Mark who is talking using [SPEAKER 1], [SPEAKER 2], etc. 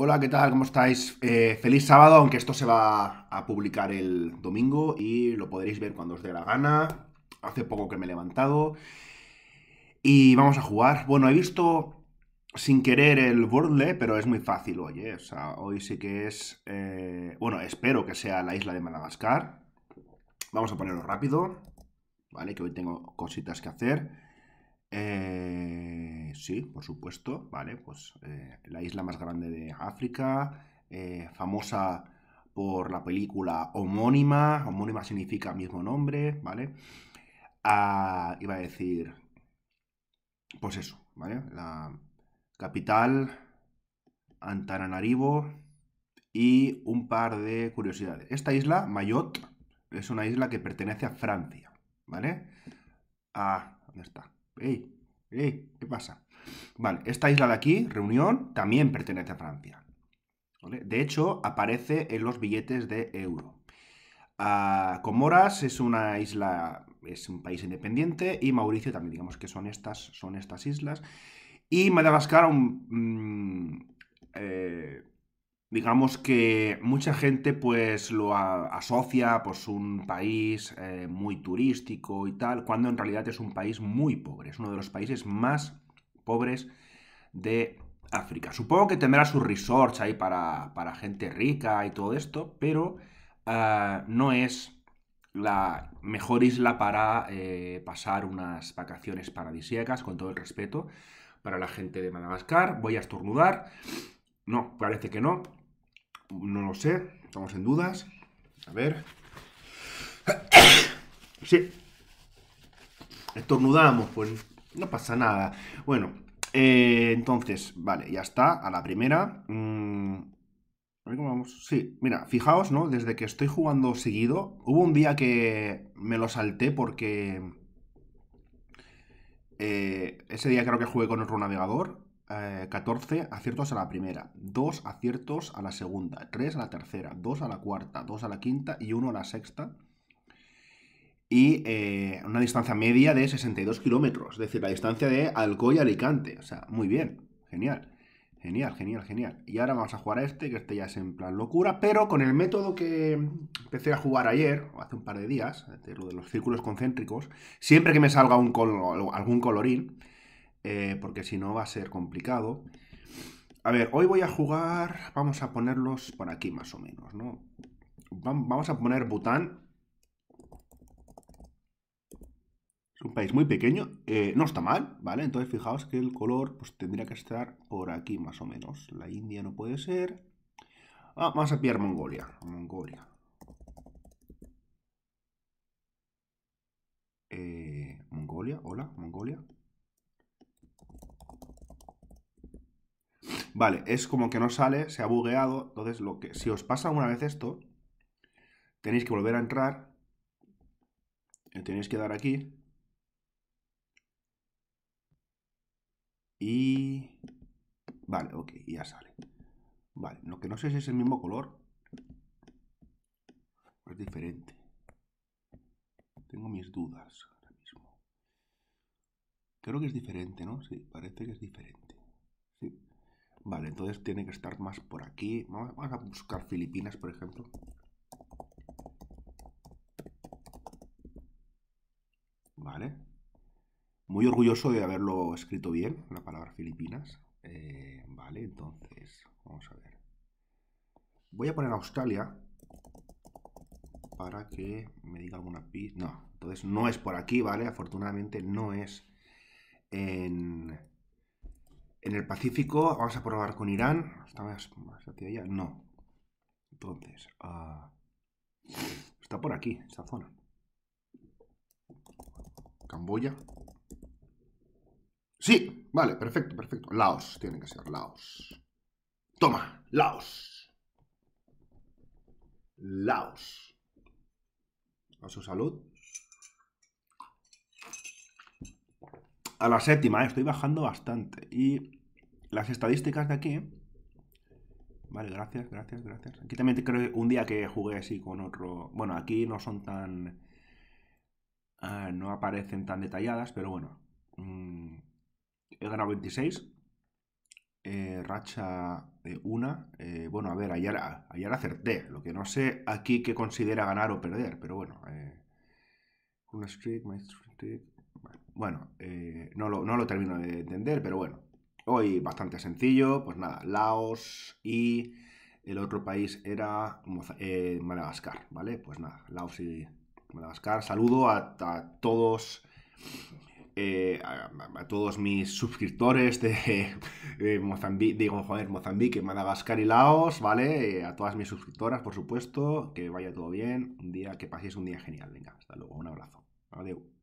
[SPEAKER 1] Hola, ¿qué tal? ¿Cómo estáis? Eh, feliz sábado, aunque esto se va a publicar el domingo y lo podréis ver cuando os dé la gana. Hace poco que me he levantado y vamos a jugar. Bueno, he visto sin querer el borde, pero es muy fácil oye. O sea, hoy sí que es... Eh, bueno, espero que sea la isla de Madagascar. Vamos a ponerlo rápido, ¿vale? Que hoy tengo cositas que hacer. Eh sí, por supuesto, ¿vale? Pues eh, la isla más grande de África, eh, famosa por la película homónima, homónima significa mismo nombre, ¿vale? Ah, iba a decir, pues eso, ¿vale? La capital, Antananarivo y un par de curiosidades. Esta isla, Mayotte, es una isla que pertenece a Francia, ¿vale? Ah, ¿dónde está? ¡Ey! ¡Ey! ¿Qué pasa? Vale, esta isla de aquí, Reunión, también pertenece a Francia. De hecho, aparece en los billetes de euro. Ah, Comoras es una isla, es un país independiente y Mauricio también, digamos que son estas, son estas islas. Y Madagascar, mm, eh, digamos que mucha gente pues lo asocia pues un país eh, muy turístico y tal, cuando en realidad es un país muy pobre, es uno de los países más pobres de África. Supongo que tendrá su resorts ahí para, gente rica y todo esto, pero ah, no es la mejor isla para eh, pasar unas vacaciones paradisíacas, con todo el respeto para la gente de Madagascar. Voy a estornudar. No, parece que no. No lo sé. Estamos en dudas. A ver. Sí. Estornudamos, pues no pasa nada. Bueno, eh, entonces, vale, ya está. A la primera. Mm, a ver cómo vamos. Sí, mira, fijaos, ¿no? Desde que estoy jugando seguido, hubo un día que me lo salté porque... Eh, ese día creo que jugué con otro navegador. 14 eh, aciertos a la primera, 2 aciertos a la segunda, 3 a la tercera, 2 a la cuarta, 2 a la quinta y 1 a la sexta y eh, una distancia media de 62 kilómetros, es decir, la distancia de Alcoy a Alicante. O sea, muy bien, genial, genial, genial, genial. Y ahora vamos a jugar a este, que este ya es en plan locura, pero con el método que empecé a jugar ayer, o hace un par de días, de lo de los círculos concéntricos, siempre que me salga un algún colorín, eh, porque si no va a ser complicado. A ver, hoy voy a jugar, vamos a ponerlos por aquí más o menos, ¿no? Vamos a poner Bután Es un país muy pequeño, eh, no está mal, ¿vale? Entonces fijaos que el color pues, tendría que estar por aquí más o menos. La India no puede ser. Ah, vamos a pillar Mongolia. Mongolia. Eh, Mongolia, hola, Mongolia. Vale, es como que no sale, se ha bugueado. Entonces, lo que, si os pasa una vez esto, tenéis que volver a entrar. Eh, tenéis que dar aquí. Vale, ok, ya sale. Vale, lo que no sé es si es el mismo color. es diferente. Tengo mis dudas ahora mismo. Creo que es diferente, ¿no? Sí, parece que es diferente. Sí. Vale, entonces tiene que estar más por aquí. Vamos a buscar Filipinas, por ejemplo. Vale. Muy orgulloso de haberlo escrito bien, la palabra Filipinas. Eh, vale, entonces, vamos a ver. Voy a poner Australia para que me diga alguna pista. No, entonces no es por aquí, ¿vale? Afortunadamente no es en, el Pacífico. Vamos a probar con Irán. Está más, No. Entonces, ah, está por aquí, esta zona. Camboya. Sí, vale, perfecto, perfecto. Laos tiene que ser, Laos. Toma, Laos. Laos. A su salud. A la séptima, eh, estoy bajando bastante. Y las estadísticas de aquí Vale, gracias, gracias, gracias. Aquí también creo que un día que jugué así con otro... Bueno, aquí no son tan... Ah, no aparecen tan detalladas, pero bueno. Mm, he ganado 26. racha 1. una. Eh, bueno, a ver, ayer, acerté. Lo que no sé aquí qué considera ganar o perder, pero bueno. Eh, una Bueno, eh, no lo, no, lo, termino de entender, pero bueno. Hoy bastante sencillo, pues nada, Laos y el otro país era Madagascar, ¿vale? Pues nada, Laos y Madagascar. Saludo a todos eh, a, todos mis suscriptores de, Mozambique, digo, joder, Mozambique, Madagascar y Laos, ¿vale? Eh, a todas mis suscriptoras, por supuesto, que vaya todo bien, un día, que paséis un día genial, venga, hasta luego, un abrazo, adiós.